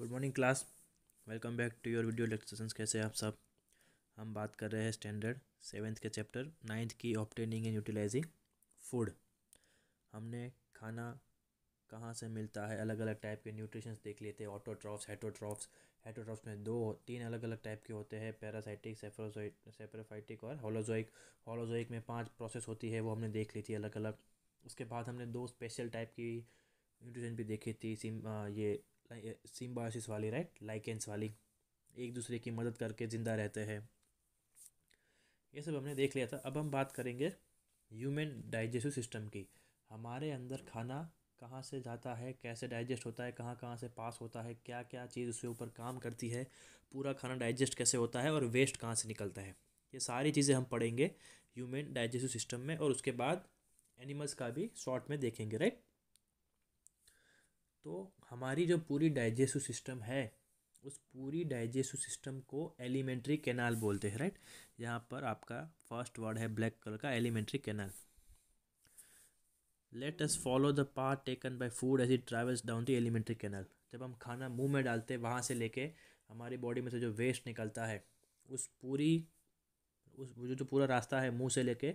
Good morning class welcome back to your video lectures कैसे आप सब हम बात कर रहे हैं स्टैंडर्ड सेवेंथ के चैप्टर नाइन्थ की ऑप्टेनिंग एंड यूटिलाइजिंग फूड हमने खाना कहाँ से मिलता है अलग अलग टाइप के न्यूट्रिशंस देख लिए थे ऑटोट्रॉफ्स हेटोट्रॉफ्स हेटोट्रॉफ्स में दो तीन अलग अलग टाइप के होते हैं पैरासाइटिक सेफ्रोजोइक और होलोजोइक होलोजोइक में पांच प्रोसेस होती है वो हमने देख ली थी अलग अलग उसके बाद हमने दो स्पेशल टाइप की न्यूट्रिशन भी देखी थी सिम ये सिम्बायोसिस uh, वाली राइट लाइकेंस वाली एक दूसरे की मदद करके ज़िंदा रहते हैं ये सब हमने देख लिया था अब हम बात करेंगे ह्यूमन डाइजेस्टिव सिस्टम की हमारे अंदर खाना कहाँ से जाता है कैसे डाइजेस्ट होता है कहाँ कहाँ से पास होता है क्या क्या चीज़ उसके ऊपर काम करती है पूरा खाना डाइजेस्ट कैसे होता है और वेस्ट कहाँ से निकलता है ये सारी चीज़ें हम पढ़ेंगे ह्यूमन डाइजेस्टिव सिस्टम में और उसके बाद एनिमल्स का भी शॉर्ट में देखेंगे राइट तो हमारी जो पूरी डाइजेस्टिव सिस्टम है उस पूरी डाइजेस्टिव सिस्टम को एलिमेंट्री कैनाल बोलते हैं राइट यहाँ पर आपका फर्स्ट वर्ड है ब्लैक कलर का alimentary canal let us follow the path taken by food as it travels down the alimentary canal जब हम खाना मुंह में डालते हैं वहाँ से लेके हमारी बॉडी में से जो वेस्ट निकलता है उस पूरी उस जो पूरा रास्ता है मुंह से लेके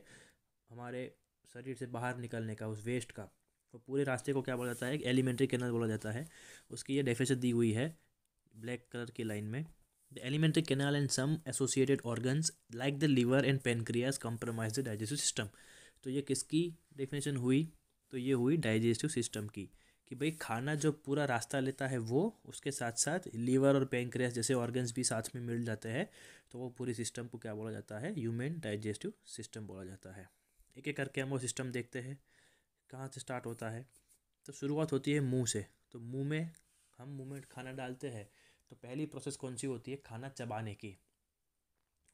हमारे शरीर से बाहर निकलने का उस वेस्ट का तो पूरे रास्ते को क्या बोला जाता है एक एलिमेंट्री कैनल बोला जाता है उसकी ये डेफिनेशन दी हुई है ब्लैक कलर की लाइन में the alimentary canal and some associated organs like the liver and pancreas comprise the digestive system तो ये किसकी डेफिनेशन हुई तो ये हुई डाइजेस्टिव सिस्टम की कि भाई खाना जो पूरा रास्ता लेता है वो उसके साथ साथ लीवर और पेनक्रियाज जैसे ऑर्गन्स भी साथ में मिल जाते हैं तो वो पूरी सिस्टम को क्या बोला जाता है ह्यूमन डाइजेस्टिव सिस्टम बोला जाता है एक एक करके हम वो सिस्टम देखते हैं कहाँ से स्टार्ट होता है तो शुरुआत होती है मुंह से तो मुंह में हम मुंह में खाना डालते हैं तो पहली प्रोसेस कौन सी होती है खाना चबाने की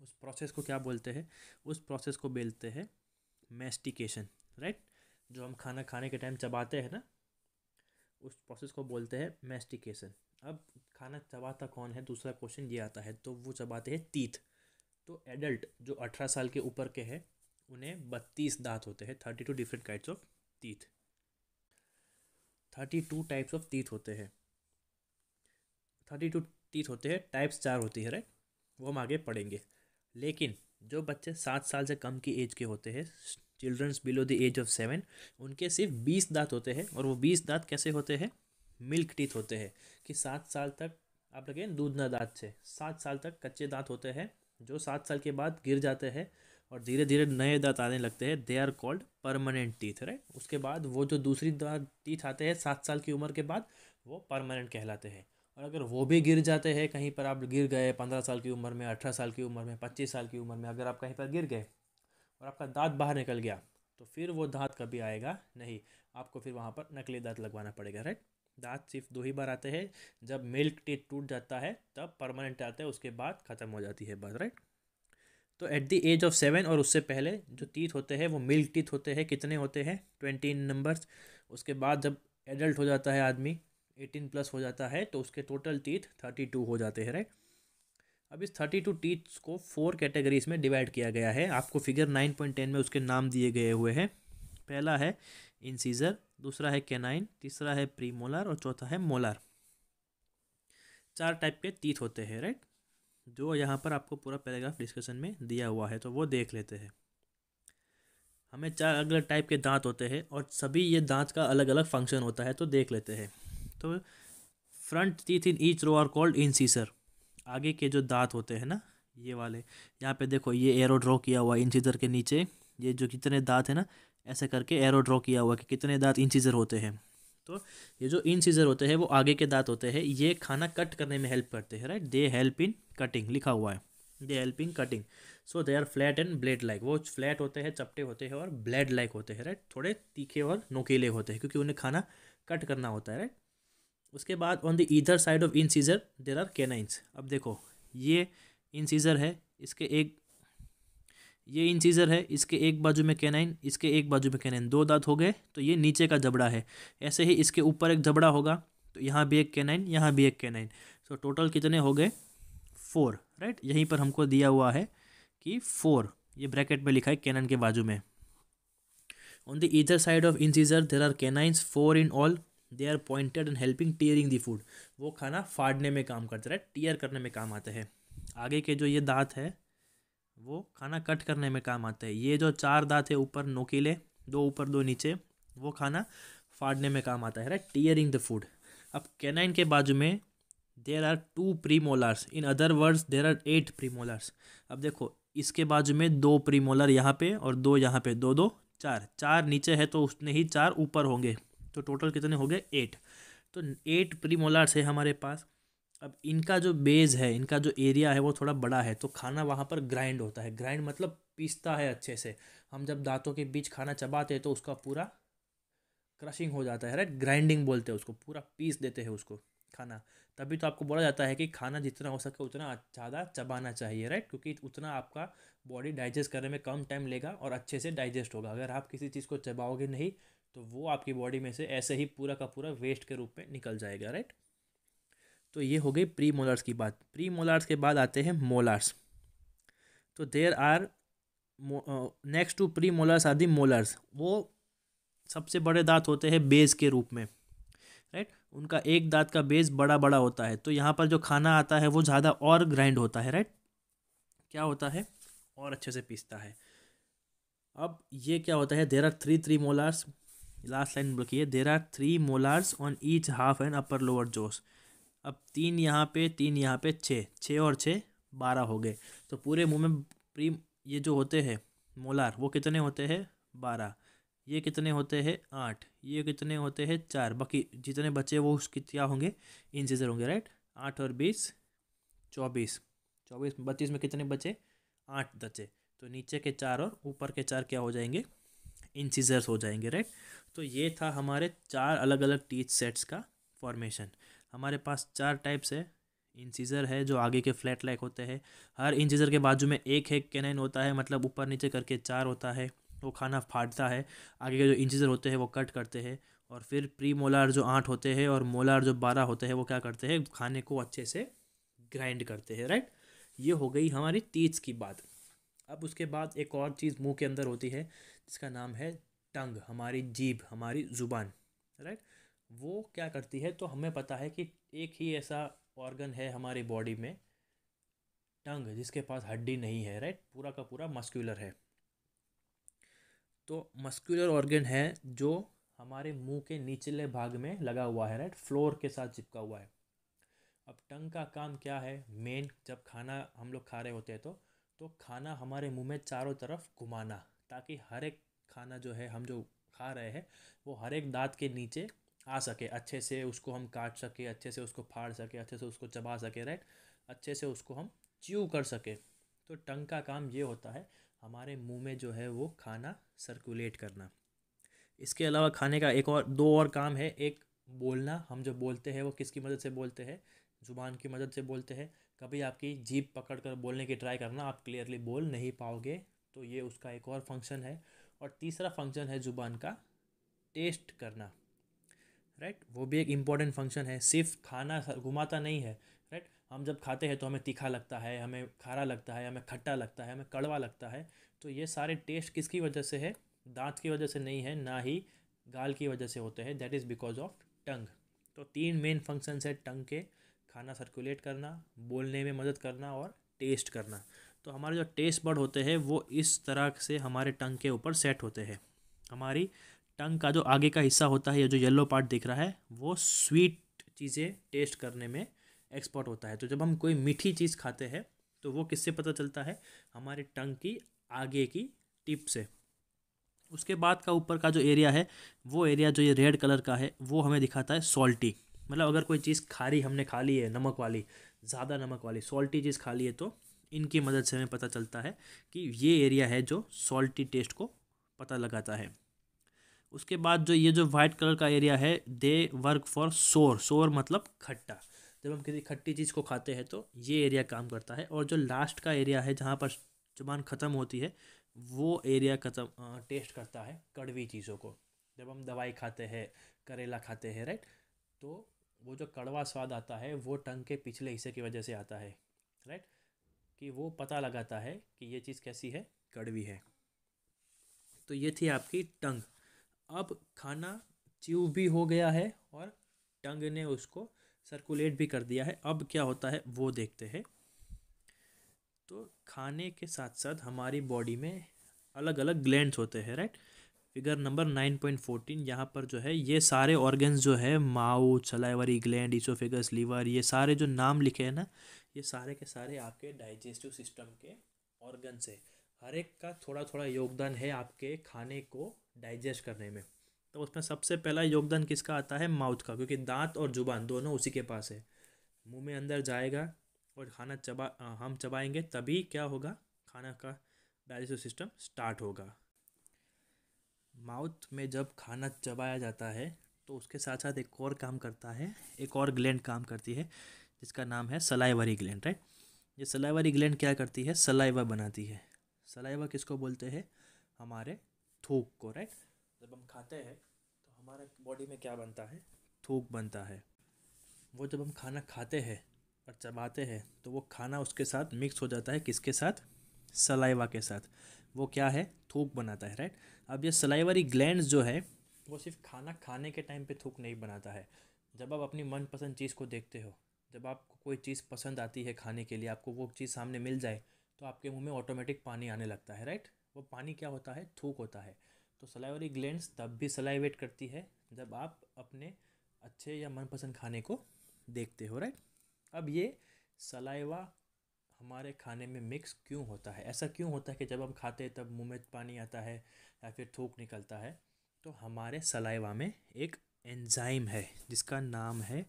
उस प्रोसेस को क्या बोलते हैं उस प्रोसेस को बोलते हैं मेस्टिकेशन राइट जो हम खाना खाने के टाइम चबाते हैं ना उस प्रोसेस को बोलते हैं मेस्टिकेशन अब खाना चबाता कौन है दूसरा क्वेश्चन ये आता है तो वो चबाते हैं तीथ तो एडल्ट जो अठारह साल के ऊपर के हैं उन्हें बत्तीस दांत होते हैं thirty two different kinds of teeth thirty two types of teeth होते हैं थर्टी टू टीथ होते हैं टाइप्स चार होती है राइट वो हम आगे पढ़ेंगे लेकिन जो बच्चे सात साल से कम की एज के होते हैं childrens below the age of seven उनके सिर्फ बीस दांत होते हैं और वो बीस दांत कैसे होते हैं मिल्क टीथ होते हैं कि सात साल तक आप लगे दूध ना दांत से सात साल तक कच्चे दांत होते हैं जो सात साल के बाद गिर जाते हैं और धीरे धीरे नए दांत आने लगते हैं they are called permanent teeth right उसके बाद वो जो दूसरी दांत टीथ आते हैं सात साल की उम्र के बाद वो परमानेंट कहलाते हैं और अगर वो भी गिर जाते हैं कहीं पर आप गिर गए पंद्रह साल की उम्र में अठारह साल की उम्र में पच्चीस साल की उम्र में अगर आप कहीं पर गिर गए और आपका दांत बाहर निकल गया तो फिर वो दांत कभी आएगा नहीं आपको फिर वहाँ पर नकली दांत लगवाना पड़ेगा राइट दांत सिर्फ दो ही बार आते हैं जब मिल्क टीथ टूट जाता है तब परमानेंट आते हैं उसके बाद ख़त्म हो जाती है बात राइट तो at the age of seven और उससे पहले जो टीथ होते हैं वो मिल्क टीथ होते हैं कितने होते हैं ट्वेंटी नंबर्स उसके बाद जब एडल्ट हो जाता है आदमी एटीन प्लस हो जाता है तो उसके टोटल टीथ थर्टी टू हो जाते हैं राइट अब इस थर्टी टू टीथ्स को फोर कैटेगरीज में डिवाइड किया गया है आपको फिगर नाइन पॉइंट टेन में उसके नाम दिए गए हुए हैं पहला है इनसीजर दूसरा है केनाइन तीसरा है प्री मोलार और चौथा है मोलार चार टाइप के टीथ होते हैं राइट जो यहाँ पर आपको पूरा पैराग्राफ डिस्कशन में दिया हुआ है तो वो देख लेते हैं हमें चार अलग अलग टाइप के दांत होते हैं और सभी ये दांत का अलग अलग फंक्शन होता है तो देख लेते हैं तो front teeth in each row are called incisor आगे के जो दांत होते हैं ना ये वाले यहाँ पे देखो ये एरो ड्रॉ किया हुआ इंसीजर के नीचे ये जो कितने दांत है ना ऐसे करके एरो ड्रॉ किया हुआ कि कितने दांत इंसीजर होते हैं तो ये जो इन सीजर होते हैं वो आगे के दांत होते हैं ये खाना कट करने में हेल्प करते हैं right they help in cutting लिखा हुआ है they help in cutting so they are flat and blade like वो फ्लैट होते हैं चपटे होते हैं और ब्लेड लाइक होते हैं राइट थोड़े तीखे और नोकेले होते हैं क्योंकि उन्हें खाना कट करना होता है राइट उसके बाद ऑन द इधर side of incisor there are canines अब देखो ये इन सीजर है इसके एक ये इंसीजर है इसके एक बाजू में कैनाइन इसके एक बाजू में कैनाइन दो दांत हो गए तो ये नीचे का जबड़ा है ऐसे ही इसके ऊपर एक जबड़ा होगा तो यहाँ भी एक कैनाइन यहाँ भी एक कैनाइन सो टोटल कितने हो गए फोर राइट यहीं पर हमको दिया हुआ है कि फोर ये ब्रैकेट में लिखा है कैनन के बाजू में ऑन द इधर side of incisor there are canines four in all they are pointed and helping tearing the food वो खाना फाड़ने में काम करते है टीयर करने में काम आते हैं आगे के जो ये दांत है वो खाना कट करने में काम आते हैं ये जो चार दांत है ऊपर नोकीले दो ऊपर दो नीचे वो खाना फाड़ने में काम आता है राइट टीयरिंग द फूड अब कैनाइन के बाजू में there are two premolars in other words there are eight premolars अब देखो इसके बाजू में दो प्रीमोलर यहाँ पे और दो यहाँ पे दो दो चार चार नीचे है तो उसने ही चार ऊपर होंगे तो टोटल कितने हो गए एट तो एट प्रीमोलर्स है हमारे पास अब इनका जो बेज़ है इनका जो एरिया है वो थोड़ा बड़ा है तो खाना वहाँ पर ग्राइंड होता है ग्राइंड मतलब पीसता है अच्छे से हम जब दांतों के बीच खाना चबाते हैं तो उसका पूरा क्रशिंग हो जाता है राइट ग्राइंडिंग बोलते हैं उसको पूरा पीस देते हैं उसको खाना तभी तो आपको बोला जाता है कि खाना जितना हो सके उतना ज़्यादा चबाना चाहिए राइट क्योंकि उतना आपका बॉडी डाइजेस्ट करने में कम टाइम लेगा और अच्छे से डाइजेस्ट होगा अगर आप किसी चीज़ को चबाओगे नहीं तो वो आपकी बॉडी में से ऐसे ही पूरा का पूरा वेस्ट के रूप में निकल जाएगा राइट तो ये हो गई प्री मोलार्स की बात प्री मोलार्स के बाद आते हैं मोलार्स तो there are next to premolars are the molars वो सबसे बड़े दांत होते हैं बेस के रूप में राइट उनका एक दांत का बेस बड़ा बड़ा होता है तो यहाँ पर जो खाना आता है वो ज़्यादा और ग्राइंड होता है राइट क्या होता है और अच्छे से पीसता है अब ये क्या होता है there are three three molars last line बोल there are three molars on each half and upper lower jaws अब तीन यहाँ पे तीन यहाँ पे छः छः और छः बारह हो गए तो पूरे मुँह में प्री ये जो होते हैं मोलार वो कितने होते हैं बारह ये कितने होते हैं आठ ये कितने होते हैं चार बाकी जितने बचे वो उसके क्या होंगे इंसीजर होंगे राइट आठ और बीस चौबीस चौबीस बत्तीस में कितने बचे आठ बचे तो नीचे के चार और ऊपर के चार क्या हो जाएंगे इंसीजर्स हो जाएंगे राइट तो ये था हमारे चार अलग अलग टीच सेट्स का फॉर्मेशन हमारे पास चार टाइप्स है इंसीजर है जो आगे के फ्लैट लाइक होते हैं हर इंसीजर के बाजू में एक है कैनाइन होता है मतलब ऊपर नीचे करके चार होता है वो खाना फाड़ता है आगे के जो इंसीजर होते हैं वो कट करते हैं और फिर प्री मोलार जो आठ होते हैं और मोलार जो बारह होते हैं वो क्या करते हैं खाने को अच्छे से ग्राइंड करते हैं राइट ये हो गई हमारी तीज की बात अब उसके बाद एक और चीज़ मुंह के अंदर होती है जिसका नाम है टंग हमारी जीभ हमारी ज़ुबान राइट वो क्या करती है तो हमें पता है कि एक ही ऐसा ऑर्गन है हमारी बॉडी में टंग जिसके पास हड्डी नहीं है राइट पूरा का पूरा मस्क्यूलर है तो मस्क्यूलर ऑर्गन है जो हमारे मुंह के निचले भाग में लगा हुआ है राइट फ्लोर के साथ चिपका हुआ है अब टंग का काम क्या है मेन जब खाना हम लोग खा रहे होते हैं तो तो खाना हमारे मुंह में चारों तरफ घुमाना ताकि हर एक खाना जो है हम जो खा रहे हैं वो हर एक दांत के नीचे आ सके अच्छे से उसको हम काट सके अच्छे से उसको फाड़ सके अच्छे से उसको चबा सके राइट अच्छे से उसको हम च्यू कर सके तो टंग का काम ये होता है हमारे मुंह में जो है वो खाना सर्कुलेट करना इसके अलावा खाने का एक और दो और काम है एक बोलना हम जो बोलते हैं वो किसकी मदद से बोलते हैं ज़ुबान की मदद से बोलते हैं कभी आपकी जीप पकड़ कर बोलने की ट्राई करना आप क्लियरली बोल नहीं पाओगे तो ये उसका एक और फंक्शन है और तीसरा फंक्शन है ज़ुबान का टेस्ट करना राइट वो भी एक इम्पॉर्टेंट फंक्शन है सिर्फ खाना घुमाता नहीं है राइट हम जब खाते हैं तो हमें तीखा लगता है हमें खारा लगता है हमें खट्टा लगता है हमें कड़वा लगता है तो ये सारे टेस्ट किसकी वजह से है दांत की वजह से नहीं है ना ही गाल की वजह से होते हैं that is because of tongue तो तीन मेन फंक्शंस है टंग के खाना सर्कुलेट करना बोलने में मदद करना और टेस्ट करना तो हमारे जो टेस्ट बर्ड होते हैं वो इस तरह से हमारे टंग के ऊपर सेट होते हैं हमारी टंग का जो आगे का हिस्सा होता है या जो येलो पार्ट दिख रहा है वो स्वीट चीज़ें टेस्ट करने में एक्सपर्ट होता है तो जब हम कोई मीठी चीज़ खाते हैं तो वो किससे पता चलता है हमारे टंग की आगे की टिप से उसके बाद का ऊपर का जो एरिया है वो एरिया जो ये रेड कलर का है वो हमें दिखाता है सॉल्टी मतलब अगर कोई चीज़ खारी हमने खा ली है नमक वाली ज़्यादा नमक वाली सॉल्टी चीज़ खा ली है तो इनकी मदद से हमें पता चलता है कि ये एरिया है जो सॉल्टी टेस्ट को पता लगाता है उसके बाद जो ये जो वाइट कलर का एरिया है दे वर्क फॉर सोर सोर मतलब खट्टा जब हम किसी खट्टी चीज़ को खाते हैं तो ये एरिया काम करता है और जो लास्ट का एरिया है जहाँ पर जुबान ख़त्म होती है वो एरिया खत्म टेस्ट करता है कड़वी चीज़ों को जब हम दवाई खाते हैं करेला खाते हैं राइट तो वो जो कड़वा स्वाद आता है वो टंग के पिछले हिस्से की वजह से आता है राइट कि वो पता लगाता है कि ये चीज़ कैसी है कड़वी है तो ये थी आपकी टंग अब खाना च्यू भी हो गया है और टंग ने उसको सर्कुलेट भी कर दिया है अब क्या होता है वो देखते हैं तो खाने के साथ साथ हमारी बॉडी में अलग अलग ग्लैंड्स होते हैं right figure number nine point fourteen यहाँ पर जो है ये सारे ऑर्गन्स जो है mouth salivary gland oesophagus liver ये सारे जो नाम लिखे हैं ना ये सारे के सारे आपके डाइजेस्टिव सिस्टम के ऑर्गन्स है हर एक का थोड़ा थोड़ा योगदान है आपके खाने को डाइजेस्ट करने में तो उसमें सबसे पहला योगदान किसका आता है माउथ का क्योंकि दांत और जुबान दोनों उसी के पास है मुंह में अंदर जाएगा और खाना चबा हम चबाएंगे तभी क्या होगा खाना का डाइजेस्टिव सिस्टम स्टार्ट होगा माउथ में जब खाना चबाया जाता है तो उसके साथ साथ एक और काम करता है एक और ग्लैंड काम करती है जिसका नाम है सलाइवरी ग्लैंड राइट ये सलाइवरी ग्लैंड क्या करती है सलाइवा बनाती है सलाइवा किसको बोलते हैं हमारे थूक को राइट जब हम खाते हैं तो हमारे बॉडी में क्या बनता है थूक बनता है वो जब हम खाना खाते हैं और चबाते हैं तो वो खाना उसके साथ मिक्स हो जाता है किसके साथ सलाइवा के साथ वो क्या है थूक बनाता है राइट अब ये सलाइवरी ग्लैंड जो है वो सिर्फ खाना खाने के टाइम पे थूक नहीं बनाता है जब आप अपनी मनपसंद चीज़ को देखते हो जब आपको कोई चीज़ पसंद आती है खाने के लिए आपको वो चीज़ सामने मिल जाए तो आपके मुंह में ऑटोमेटिक पानी आने लगता है राइट वो पानी क्या होता है थूक होता है तो सलाइवरी ग्लैंड्स तब भी सलाइवेट करती है जब आप अपने अच्छे या मनपसंद खाने को देखते हो राइट अब ये सलाइवा हमारे खाने में मिक्स क्यों होता है ऐसा क्यों होता है कि जब हम खाते हैं तब मुंह में पानी आता है या फिर थूक निकलता है तो हमारे सलाइवा में एक एंजाइम है जिसका नाम है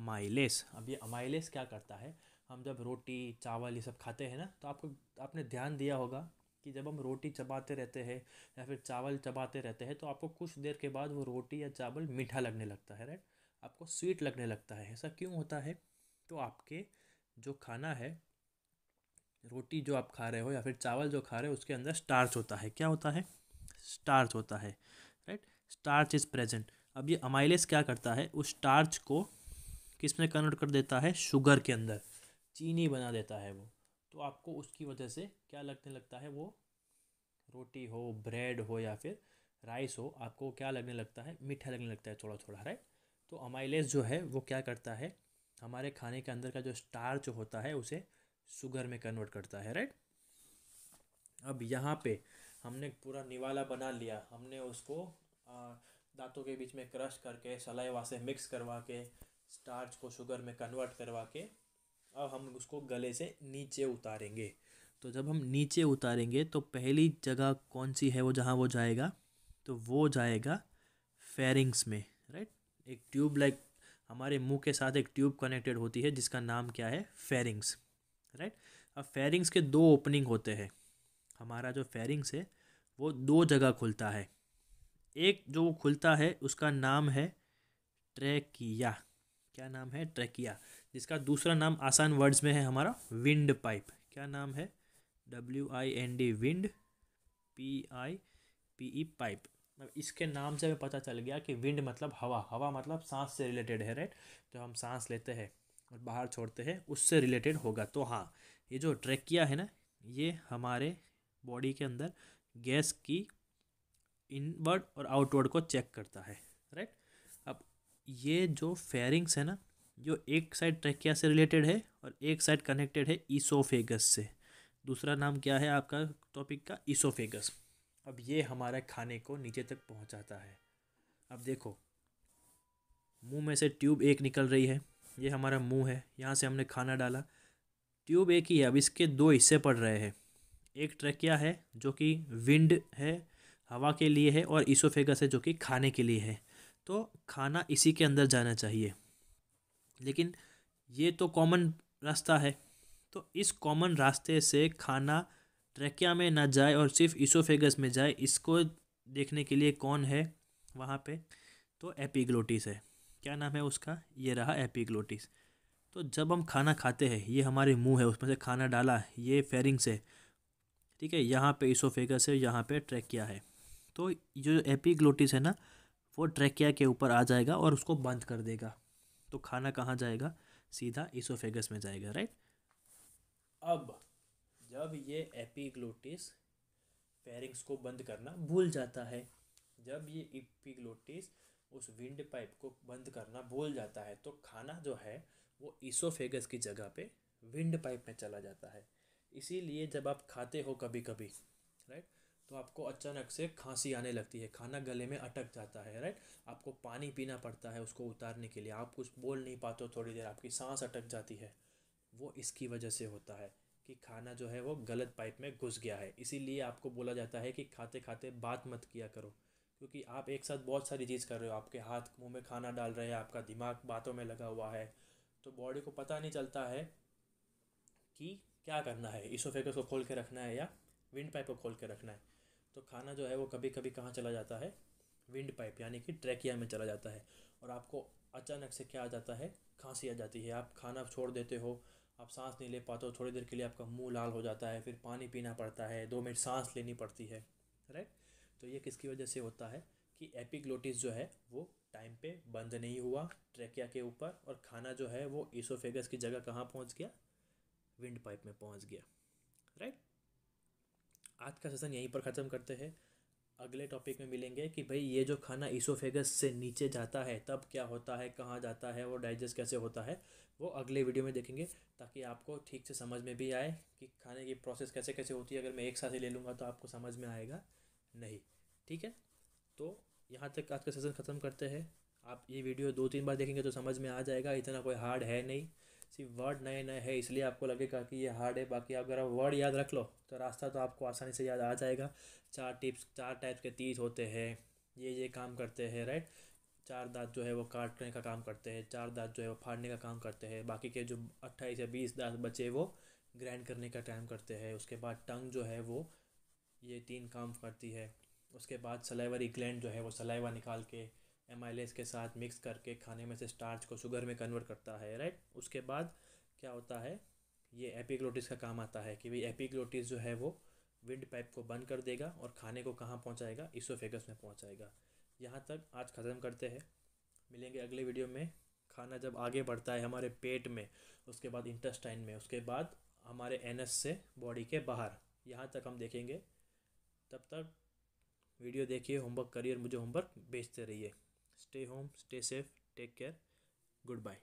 अमाइलेस अब ये अमाइलेस क्या करता है हम जब रोटी चावल ये सब खाते हैं ना तो आपको आपने ध्यान दिया होगा कि जब हम रोटी चबाते रहते हैं या फिर चावल चबाते रहते हैं तो आपको कुछ देर के बाद वो रोटी या चावल मीठा लगने लगता है राइट आपको स्वीट लगने लगता है ऐसा क्यों होता है तो आपके जो खाना है रोटी जो आप खा रहे हो या फिर चावल जो खा रहे हो उसके अंदर स्टार्च होता है क्या होता है स्टार्च होता है राइट स्टार्च इज़ प्रेजेंट अब ये अमाइलेस क्या करता है उस स्टार्च को किस में कन्वर्ट कर देता है शुगर के अंदर चीनी बना देता है वो तो आपको उसकी वजह से क्या लगने लगता है वो रोटी हो ब्रेड हो या फिर राइस हो आपको क्या लगने लगता है मीठा लगने लगता है थोड़ा थोड़ा राइट तो अमाइलेज जो है वो क्या करता है हमारे खाने के अंदर का जो स्टार्च होता है उसे शुगर में कन्वर्ट करता है राइट अब यहाँ पे हमने पूरा निवाला बना लिया हमने उसको दांतों के बीच में क्रश करके सलाई वासे मिक्स करवा के स्टार्च को शुगर में कन्वर्ट करवा के अब हम उसको गले से नीचे उतारेंगे तो जब हम नीचे उतारेंगे तो पहली जगह कौन सी है वो जहाँ वो जाएगा तो वो जाएगा फेरिंग्स में राइट एक ट्यूब लाइक हमारे मुंह के साथ एक ट्यूब कनेक्टेड होती है जिसका नाम क्या है फेरिंग्स राइट अब फेरिंग्स के दो ओपनिंग होते हैं हमारा जो फेरिंग्स है वो दो जगह खुलता है एक जो वो खुलता है उसका नाम है ट्रैकिया क्या नाम है ट्रैकिया जिसका दूसरा नाम आसान वर्ड्स में है हमारा विंड पाइप क्या नाम है W I N D wind P I P E pipe इसके नाम से हमें पता चल गया कि विंड मतलब हवा हवा मतलब सांस से रिलेटेड है राइट तो हम सांस लेते हैं और बाहर छोड़ते हैं उससे रिलेटेड होगा तो हाँ ये जो ट्रैकिया है ना ये हमारे बॉडी के अंदर गैस की इनवर्ड और आउटवर्ड को चेक करता है राइट अब ये जो फेयरिंग्स है ना जो एक साइड ट्रैकिया से रिलेटेड है और एक साइड कनेक्टेड है ईसोफेगस से दूसरा नाम क्या है आपका टॉपिक का ईसोफेगस अब ये हमारे खाने को नीचे तक पहुंचाता है अब देखो मुंह में से ट्यूब एक निकल रही है ये हमारा मुंह है यहाँ से हमने खाना डाला ट्यूब एक ही है अब इसके दो हिस्से पड़ रहे हैं एक ट्रकिया है जो कि विंड है हवा के लिए है और ईसोफेगस है जो कि खाने के लिए है तो खाना इसी के अंदर जाना चाहिए लेकिन ये तो कॉमन रास्ता है तो इस कॉमन रास्ते से खाना ट्रैकिया में ना जाए और सिर्फ इसोफेगस में जाए इसको देखने के लिए कौन है वहाँ पे तो एपीग्लोटिस है क्या नाम है उसका ये रहा एपीग्लोटिस तो जब हम खाना खाते हैं ये हमारे मुंह है उसमें से खाना डाला ये फेरिंग्स है ठीक है यहाँ पे इसोफेगस है यहाँ पे ट्रैकिया है तो जो एपिग्लोटिस है ना वो ट्रैकिया के ऊपर आ जाएगा और उसको बंद कर देगा तो खाना कहाँ जाएगा सीधा इसोफेगस में जाएगा राइट अब जब ये एपीग्लोटिस फेरिंग्स को बंद करना भूल जाता है जब ये एपीग्लोटिस उस विंड पाइप को बंद करना भूल जाता है तो खाना जो है वो इसोफेगस की जगह पे विंड पाइप में चला जाता है इसीलिए जब आप खाते हो कभी कभी राइट तो आपको अचानक से खांसी आने लगती है खाना गले में अटक जाता है राइट आपको पानी पीना पड़ता है उसको उतारने के लिए आप कुछ बोल नहीं पाते हो थोड़ी देर आपकी सांस अटक जाती है वो इसकी वजह से होता है कि खाना जो है वो गलत पाइप में घुस गया है इसीलिए आपको बोला जाता है कि खाते खाते बात मत किया करो क्योंकि आप एक साथ बहुत सारी चीज़ कर रहे हो आपके हाथ मुंह में खाना डाल रहे हैं आपका दिमाग बातों में लगा हुआ है तो बॉडी को पता नहीं चलता है कि क्या करना है इसोफेगस को खोल के रखना है या विंड पाइप को खोल के रखना है तो खाना जो है वो कभी कभी कहाँ चला जाता है विंड पाइप यानी कि ट्रैकिया में चला जाता है और आपको अचानक से क्या आ जाता है खांसी आ जाती है आप खाना छोड़ देते हो आप सांस नहीं ले पाते हो थोड़ी देर के लिए आपका मुंह लाल हो जाता है फिर पानी पीना पड़ता है दो मिनट सांस लेनी पड़ती है राइट तो ये किसकी वजह से होता है कि एपिग्लोटिस जो है वो टाइम पे बंद नहीं हुआ ट्रैकिया के ऊपर और खाना जो है वो ईसोफेगस की जगह कहाँ पहुँच गया विंड पाइप में पहुँच गया राइट आज का सेशन यहीं पर ख़त्म करते हैं अगले टॉपिक में मिलेंगे कि भाई ये जो खाना इसोफेगस से नीचे जाता है तब क्या होता है कहाँ जाता है वो डाइजेस्ट कैसे होता है वो अगले वीडियो में देखेंगे ताकि आपको ठीक से समझ में भी आए कि खाने की प्रोसेस कैसे कैसे होती है अगर मैं एक साथ ही ले लूँगा तो आपको समझ में आएगा नहीं ठीक है तो यहाँ तक आज का सेशन ख़त्म करते हैं आप ये वीडियो दो तीन बार देखेंगे तो समझ में आ जाएगा इतना कोई हार्ड है नहीं सिर्फ वर्ड नए नए हैं इसलिए आपको लगेगा कि ये हार्ड है बाकी अगर आप वर्ड याद रख लो तो रास्ता तो आपको आसानी से याद आ जाएगा चार टिप्स चार टाइप के तीज होते हैं ये ये काम करते हैं राइट चार दांत जो है वो काटने का काम करते हैं चार दांत जो है वो फाड़ने का काम करते हैं बाकी के जो अट्ठाईस या बीस दांत बचे वो ग्राइंड करने का टाइम करते हैं उसके बाद टंग जो है वो ये तीन काम करती है उसके बाद सलाइवरी ग्लैंड जो है वो सलाइवा निकाल के एम के साथ मिक्स करके खाने में से स्टार्च को शुगर में कन्वर्ट करता है राइट उसके बाद क्या होता है ये एपिग्लोटिस का काम आता है कि भाई एपिग्लोटिस जो है वो विंड पाइप को बंद कर देगा और खाने को कहाँ पहुँचाएगा इसोफेगस में पहुँचाएगा यहाँ तक आज ख़त्म करते हैं मिलेंगे अगले वीडियो में खाना जब आगे बढ़ता है हमारे पेट में उसके बाद इंटेस्टाइन में उसके बाद हमारे एनस से बॉडी के बाहर यहाँ तक हम देखेंगे तब तक वीडियो देखिए होमवर्क करिए और मुझे होमवर्क भेजते रहिए Stay home, stay safe, take care. Goodbye.